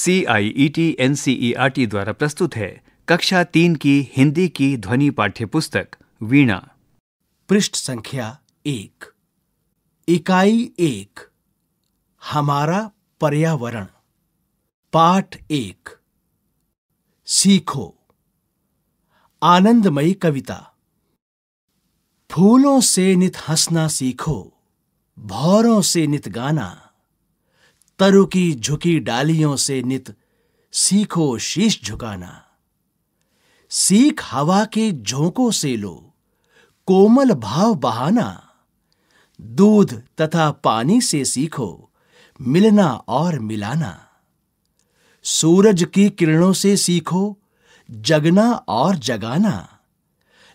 C I E T N C E R T द्वारा प्रस्तुत है कक्षा तीन की हिंदी की ध्वनि पाठ्य पुस्तक वीणा पृष्ठ संख्या एक इकाई एक हमारा पर्यावरण पाठ एक सीखो आनंदमयी कविता फूलों से नित हंसना सीखो भौरों से नित गाना तरु की झुकी डालियों से नित सीखो शीश झुकाना सीख हवा के झोंकों से लो कोमल भाव बहाना दूध तथा पानी से सीखो मिलना और मिलाना सूरज की किरणों से सीखो जगना और जगाना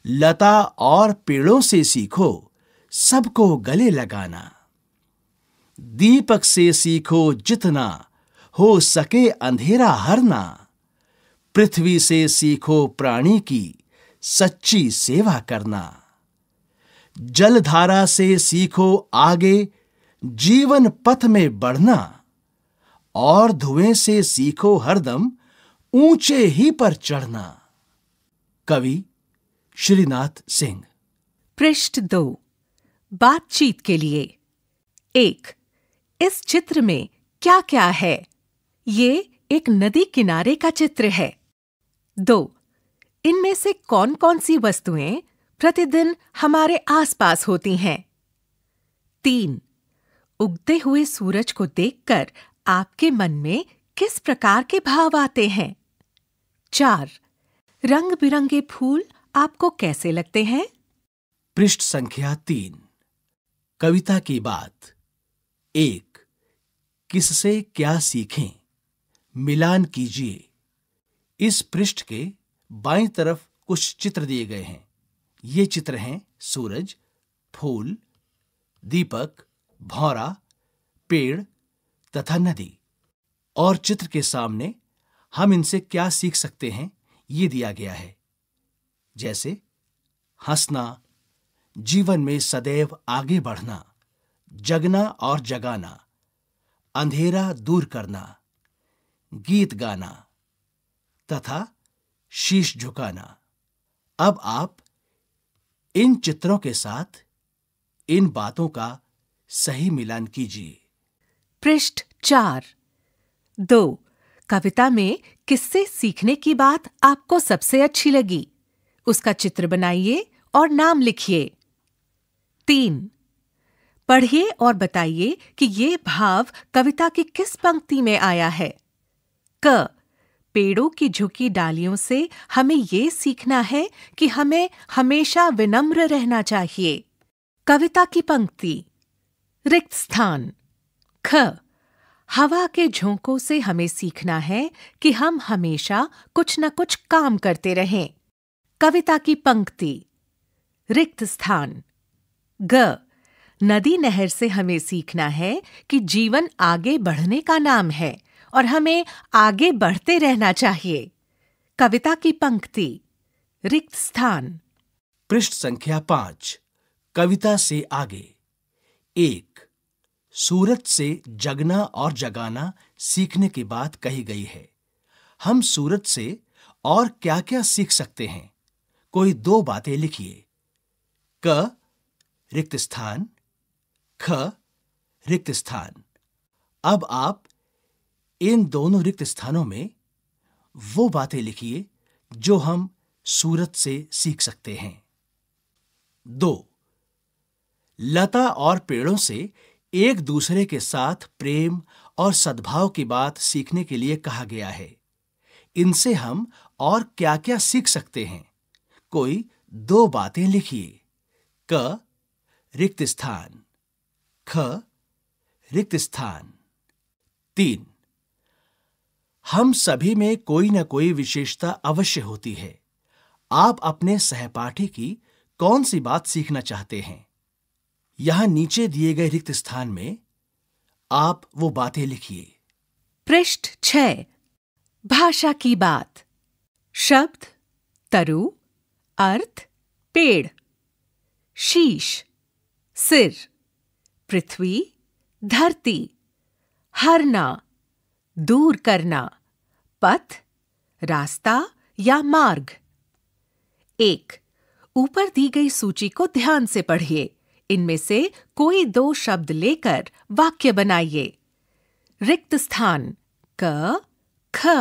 लता और पेड़ों से सीखो सबको गले लगाना दीपक से सीखो जितना हो सके अंधेरा हरना पृथ्वी से सीखो प्राणी की सच्ची सेवा करना जलधारा से सीखो आगे जीवन पथ में बढ़ना और धुएं से सीखो हरदम ऊंचे ही पर चढ़ना कवि श्रीनाथ सिंह पृष्ठ दो बातचीत के लिए एक इस चित्र में क्या क्या है ये एक नदी किनारे का चित्र है दो इनमें से कौन कौन सी वस्तुएं प्रतिदिन हमारे आसपास होती हैं तीन उगते हुए सूरज को देखकर आपके मन में किस प्रकार के भाव आते हैं चार रंग बिरंगे फूल आपको कैसे लगते हैं पृष्ठ संख्या तीन कविता की बात एक किससे क्या सीखें मिलान कीजिए इस पृष्ठ के बाईं तरफ कुछ चित्र दिए गए हैं ये चित्र हैं सूरज फूल दीपक भौरा पेड़ तथा नदी और चित्र के सामने हम इनसे क्या सीख सकते हैं ये दिया गया है जैसे हंसना जीवन में सदैव आगे बढ़ना जगना और जगाना अंधेरा दूर करना गीत गाना तथा शीश झुकाना अब आप इन चित्रों के साथ इन बातों का सही मिलान कीजिए पृष्ठ चार दो कविता में किससे सीखने की बात आपको सबसे अच्छी लगी उसका चित्र बनाइए और नाम लिखिए तीन पढ़िए और बताइए कि ये भाव कविता की किस पंक्ति में आया है क पेड़ों की झुकी डालियों से हमें ये सीखना है कि हमें हमेशा विनम्र रहना चाहिए कविता की पंक्ति रिक्त स्थान ख हवा के झोंकों से हमें सीखना है कि हम हमेशा कुछ न कुछ काम करते रहें कविता की पंक्ति रिक्त स्थान ग नदी नहर से हमें सीखना है कि जीवन आगे बढ़ने का नाम है और हमें आगे बढ़ते रहना चाहिए कविता की पंक्ति रिक्त स्थान पृष्ठ संख्या पांच कविता से आगे एक सूरत से जगना और जगाना सीखने की बात कही गई है हम सूरत से और क्या क्या सीख सकते हैं कोई दो बातें लिखिए क रिक्त स्थान ख रिक्त स्थान अब आप इन दोनों रिक्त स्थानों में वो बातें लिखिए जो हम सूरत से सीख सकते हैं दो लता और पेड़ों से एक दूसरे के साथ प्रेम और सद्भाव की बात सीखने के लिए कहा गया है इनसे हम और क्या क्या सीख सकते हैं कोई दो बातें लिखिए क रिक्त स्थान ख रिक्त स्थान तीन हम सभी में कोई ना कोई विशेषता अवश्य होती है आप अपने सहपाठी की कौन सी बात सीखना चाहते हैं यहां नीचे दिए गए रिक्त स्थान में आप वो बातें लिखिए पृष्ठ छ भाषा की बात शब्द तरु अर्थ पेड़ शीश सिर पृथ्वी धरती हरना दूर करना पथ रास्ता या मार्ग एक ऊपर दी गई सूची को ध्यान से पढ़िए इनमें से कोई दो शब्द लेकर वाक्य बनाइए रिक्त स्थान क ख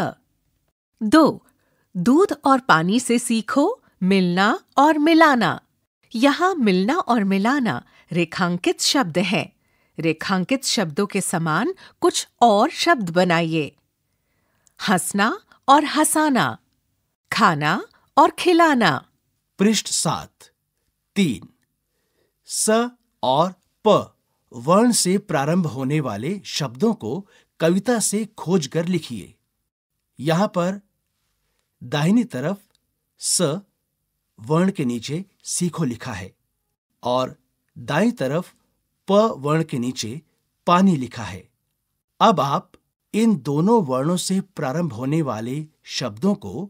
दो दूध और पानी से सीखो मिलना और मिलाना यहाँ मिलना और मिलाना रेखांकित शब्द है रेखांकित शब्दों के समान कुछ और शब्द बनाइए हंसना और हंसाना खाना और खिलाना पृष्ठ सात तीन स और प वर्ण से प्रारंभ होने वाले शब्दों को कविता से खोजकर लिखिए यहाँ पर दाहिनी तरफ स वर्ण के नीचे सीखो लिखा है और दाई तरफ प वर्ण के नीचे पानी लिखा है अब आप इन दोनों वर्णों से प्रारंभ होने वाले शब्दों को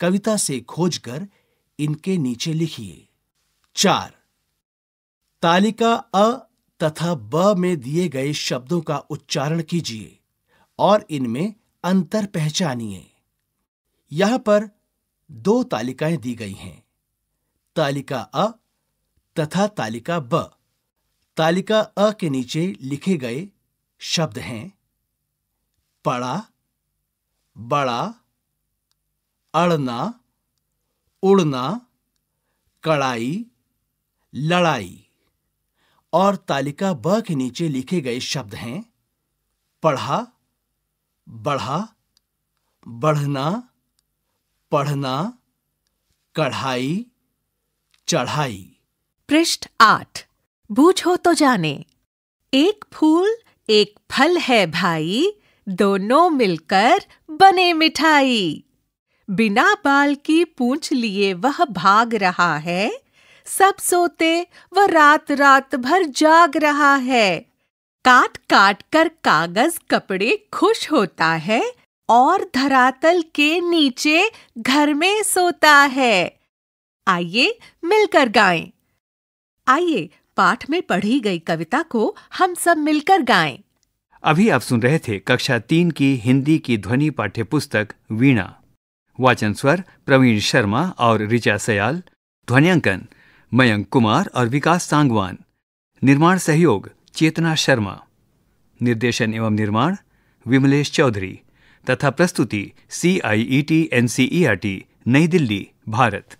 कविता से खोजकर इनके नीचे लिखिए चार तालिका अ तथा ब में दिए गए शब्दों का उच्चारण कीजिए और इनमें अंतर पहचानिए यहां पर दो तालिकाएं दी गई हैं तालिका अ तथा तालिका ब तालिका अ के नीचे लिखे गए शब्द हैं पड़ा बड़ा अड़ना उड़ना कड़ाई लड़ाई और तालिका ब के नीचे लिखे गए शब्द हैं पढ़ा बढ़ा बढ़ना पढ़ना कढ़ाई चढ़ाई पृष्ठ आठ बूझो तो जाने एक फूल एक फल है भाई दोनों मिलकर बने मिठाई बिना बाल की पूंछ लिए वह भाग रहा है सब सोते वह रात रात भर जाग रहा है काट काट कर कागज कपड़े खुश होता है और धरातल के नीचे घर में सोता है आइए मिलकर गाएं। आइए पाठ में पढ़ी गई कविता को हम सब मिलकर गाएं। अभी आप सुन रहे थे कक्षा तीन की हिंदी की ध्वनि पाठ्य पुस्तक वीणा वाचन स्वर प्रवीण शर्मा और ऋचा सयाल ध्वनियांकन मयंक कुमार और विकास सांगवान निर्माण सहयोग चेतना शर्मा निर्देशन एवं निर्माण विमलेश चौधरी तथा प्रस्तुति C I E T N C E R T New Delhi Bharat